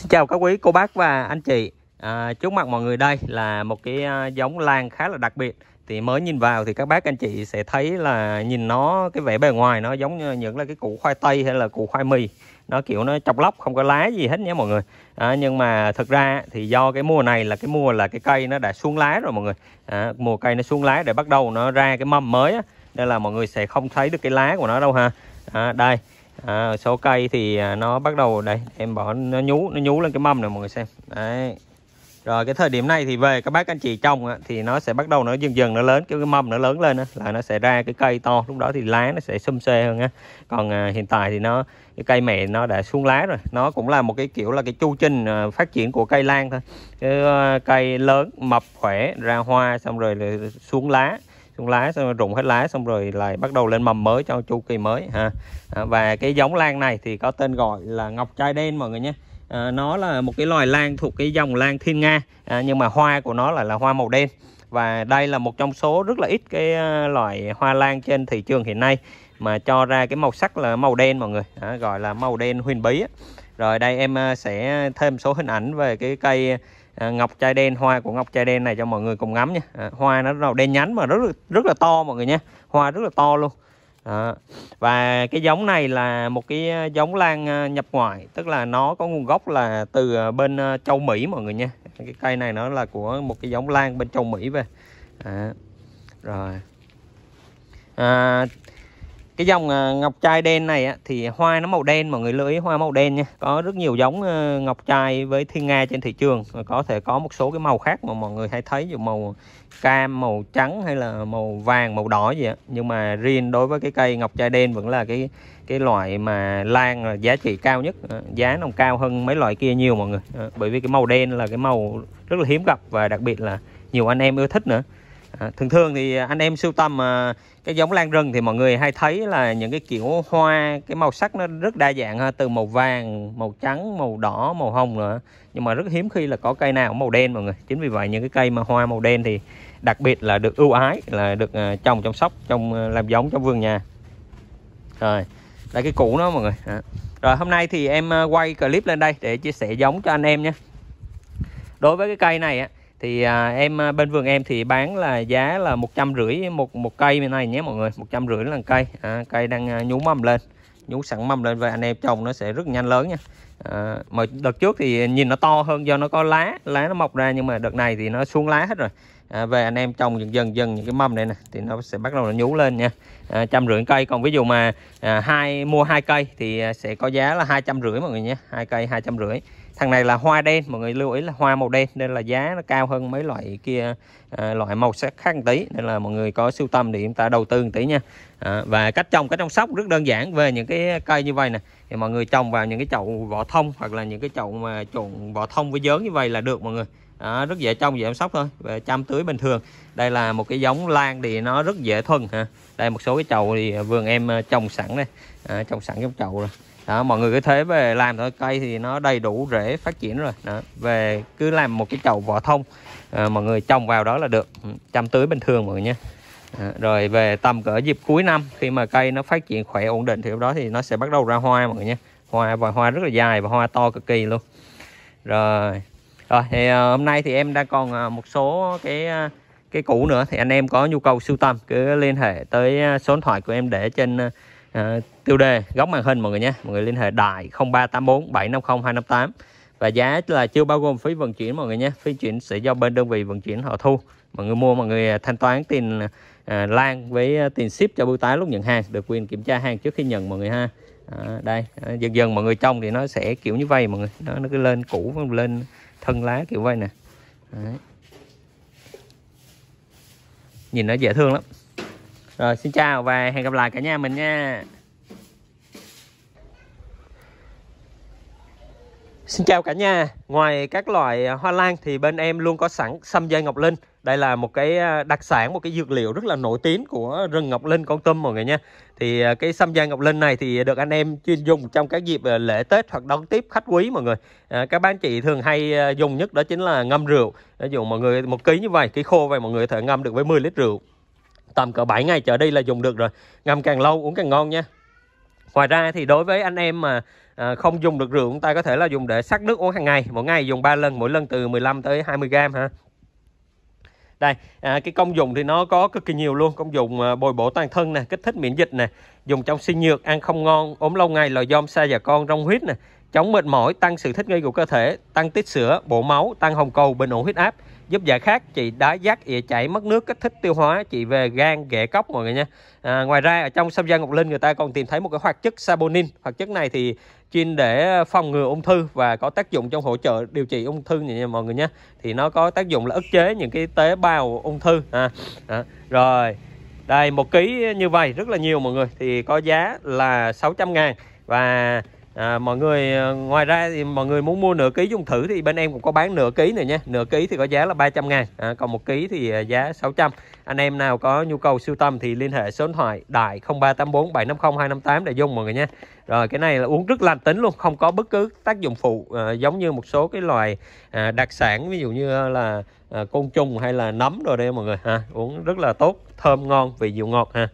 Xin chào các quý cô bác và anh chị à, Trước mặt mọi người đây là một cái à, giống lan khá là đặc biệt Thì mới nhìn vào thì các bác anh chị sẽ thấy là nhìn nó cái vẻ bề ngoài nó giống như những là cái củ khoai tây hay là củ khoai mì Nó kiểu nó chọc lóc không có lá gì hết nhé mọi người à, Nhưng mà thực ra thì do cái mùa này là cái mùa là cái cây nó đã xuống lá rồi mọi người à, Mùa cây nó xuống lá để bắt đầu nó ra cái mâm mới á Nên là mọi người sẽ không thấy được cái lá của nó đâu ha à, Đây à, ở số cây thì à, nó bắt đầu đây em bỏ nó nhú nó nhú lên cái mâm này mọi người xem đấy rồi cái thời điểm này thì về các bác anh chị trồng á, thì nó sẽ bắt đầu nó dần dần nó lớn cái, cái mầm nó lớn lên á, là nó sẽ ra cái cây to lúc đó thì lá nó sẽ xum xê hơn á còn à, hiện tại thì nó cái cây mẹ nó đã xuống lá rồi nó cũng là một cái kiểu là cái chu trình à, phát triển của cây lan thôi cái, à, cây lớn mập khỏe ra hoa xong rồi xuống lá xuống lá xong rồi rụng hết lá xong rồi lại bắt đầu lên mầm mới cho chu kỳ mới ha à, và cái giống lan này thì có tên gọi là ngọc trai đen mọi người nhé à, nó là một cái loài lan thuộc cái dòng lan thiên nga à, nhưng mà hoa của nó lại là hoa màu đen và đây là một trong số rất là ít cái à, loại hoa lan trên thị trường hiện nay mà cho ra cái màu sắc là màu đen mọi người à, gọi là màu đen huyền bí rồi đây em à, sẽ thêm số hình ảnh về cái cây À, ngọc chai đen hoa của ngọc chai đen này cho mọi người cùng ngắm nha à, hoa nó màu đen nhánh mà rất rất là to mọi người nha hoa rất là to luôn đó. và cái giống này là một cái à, giống lan à, nhập ngoại tức là nó có nguồn gốc là từ bên châu Mỹ mọi người nha cái cây này nó là của một cái giống lan bên châu Mỹ về à, rồi à, cái dòng ờ, ngọc trai đen này á, thì hoa nó màu đen mọi người lưu ý hoa màu đen nha có rất nhiều giống ờ, ngọc trai với thiên nga trên thị trường có thể có một số cái màu khác mà mọi người hay thấy như màu cam màu trắng hay là màu vàng màu đỏ gì á nhưng mà riêng đối với cái cây ngọc trai đen vẫn là cái cái loại mà lan là giá trị cao nhất ờ, giá nó cao hơn mấy loại kia nhiều mọi người bởi vì cái màu đen là cái màu rất là hiếm gặp và đặc biệt là nhiều anh em ưa thích nữa À, thường thường thì anh em sưu tầm à, cái giống lan rừng thì mọi người hay thấy là những cái kiểu hoa cái màu sắc nó rất đa dạng ha từ màu vàng màu trắng màu đỏ màu hồng nữa nhưng mà rất hiếm khi là có cây nào màu đen mọi người chính vì vậy những cái cây mà hoa màu đen thì đặc biệt là được ưu ái là được à, trồng chăm sóc trong làm giống trong vườn nhà rồi là cái củ nó mọi người rồi hôm nay thì em quay clip lên đây để chia sẻ giống cho anh em nhé đối với cái cây này á thì à, em à, bên vườn em thì bán là giá là một trăm rưỡi một một cây bên này nhé mọi người một trăm rưỡi là cây à, cây đang à, nhú mầm lên nhú sẵn mầm lên và anh em trồng nó sẽ rất nhanh lớn nha à, mà đợt trước thì nhìn nó to hơn do nó có lá lá nó mọc ra nhưng mà đợt này thì nó xuống lá hết rồi à, về anh em trồng dần dần dần những cái mầm này nè thì nó sẽ bắt đầu nó nhú lên nha à, trăm rưỡi cây còn ví dụ mà à, hai mua hai cây thì à, sẽ có giá là hai trăm rưỡi mọi người nhé hai cây hai trăm rưỡi thằng này là hoa đen mọi người lưu ý là hoa màu đen nên là giá nó cao hơn mấy loại kia à, loại màu sắc khác một tí nên là mọi người có sưu tâm thì chúng ta đầu tư một tí nha à, và cách trồng cách chăm sóc rất đơn giản về những cái cây như vậy nè thì mọi người trồng vào những cái chậu vỏ thông hoặc là những cái chậu mà trộn vỏ thông với dớn như vậy là được mọi người à, rất dễ trồng dễ chăm sóc thôi về chăm tưới bình thường đây là một cái giống lan thì nó rất dễ thuần ha đây một số cái chậu thì vườn em à, trồng sẵn đây à, trồng sẵn trong chậu rồi đó mọi người cứ thế về làm thôi cây thì nó đầy đủ rễ phát triển rồi đó về cứ làm một cái chậu vỏ thông à, mọi người trồng vào đó là được chăm ừ, tưới bình thường mọi người nhé à, rồi về tầm cỡ dịp cuối năm khi mà cây nó phát triển khỏe ổn định thì lúc đó thì nó sẽ bắt đầu ra hoa mọi người nhé hoa và hoa rất là dài và hoa to cực kỳ luôn rồi rồi thì ờ, hôm nay thì em đang còn ờ, một số cái cái cũ nữa thì anh em có nhu cầu sưu tầm cứ liên hệ tới số điện thoại của em để trên À, tiêu đề góc màn hình mọi người nhé mọi người liên hệ đài 0384 750 258 và giá là chưa bao gồm phí vận chuyển mọi người nhé phí chuyển sẽ do bên đơn vị vận chuyển họ thu mọi người mua mọi người à, thanh toán tiền à, lan với à, tiền ship cho bưu tá lúc nhận hàng được quyền kiểm tra hàng trước khi nhận mọi người ha à, đây à, dần dần mọi người trông thì nó sẽ kiểu như vậy mọi người nó, nó cứ lên cũ lên thân lá kiểu vậy nè Đấy. nhìn nó dễ thương lắm rồi xin chào và hẹn gặp lại cả nhà mình nha Xin chào cả nhà Ngoài các loại hoa lan thì bên em luôn có sẵn sâm dây ngọc linh Đây là một cái à, đặc sản, một cái dược liệu rất là nổi tiếng của rừng ngọc linh con tum mọi người nha Thì à, cái sâm dây ngọc linh này thì được anh em chuyên dùng trong các dịp à, lễ Tết hoặc đón tiếp khách quý mọi người Các bán chị thường hay dùng nhất đó chính là ngâm rượu Ví dụ mọi người một ký như vậy, ký khô vậy mọi người có thể ngâm được với 10 lít rượu tầm cỡ 7 ngày trở đi là dùng được rồi ngâm càng lâu uống càng ngon nha ngoài ra thì đối với anh em mà à, không dùng được rượu chúng ta có thể là dùng để sắc nước uống hàng ngày mỗi ngày dùng 3 lần mỗi lần từ 15 tới 20 gram ha đây à, cái công dụng thì nó có cực kỳ nhiều luôn công dụng à, bồi bổ toàn thân nè kích thích miễn dịch nè dùng trong sinh nhược ăn không ngon ốm lâu ngày lò dom xa già con rong huyết nè chống mệt mỏi, tăng sự thích nghi của cơ thể, tăng tiết sữa, bổ máu, tăng hồng cầu, bình ổn huyết áp, giúp giải khát, trị đái giác, ỉa chảy, mất nước, kích thích tiêu hóa, trị về gan, ghẻ cốc mọi người nha. À, ngoài ra ở trong sâm gia ngọc linh người ta còn tìm thấy một cái hoạt chất sabonin Hoạt chất này thì chuyên để phòng ngừa ung thư và có tác dụng trong hỗ trợ điều trị ung thư nha mọi người nhé. Thì nó có tác dụng là ức chế những cái tế bào ung thư. À, à. Rồi, đây một ký như vậy rất là nhiều mọi người thì có giá là 600 ngàn và à, mọi người ờ, ngoài ra thì mọi người muốn mua nửa ký dùng thử thì bên em cũng có bán nửa ký này nha nửa ký thì có giá là 300 ngàn à, còn một ký thì ờ, giá 600 anh em nào có nhu cầu siêu tâm thì liên hệ số điện thoại đại 0384 750 258 để dùng mọi người nha rồi cái này là uống rất lành tính luôn không có bất cứ tác dụng phụ à, giống như một số cái loài à, đặc sản ví dụ như là à, côn trùng hay là nấm rồi đây mọi người ha à, uống rất là tốt thơm ngon vị dịu ngọt ha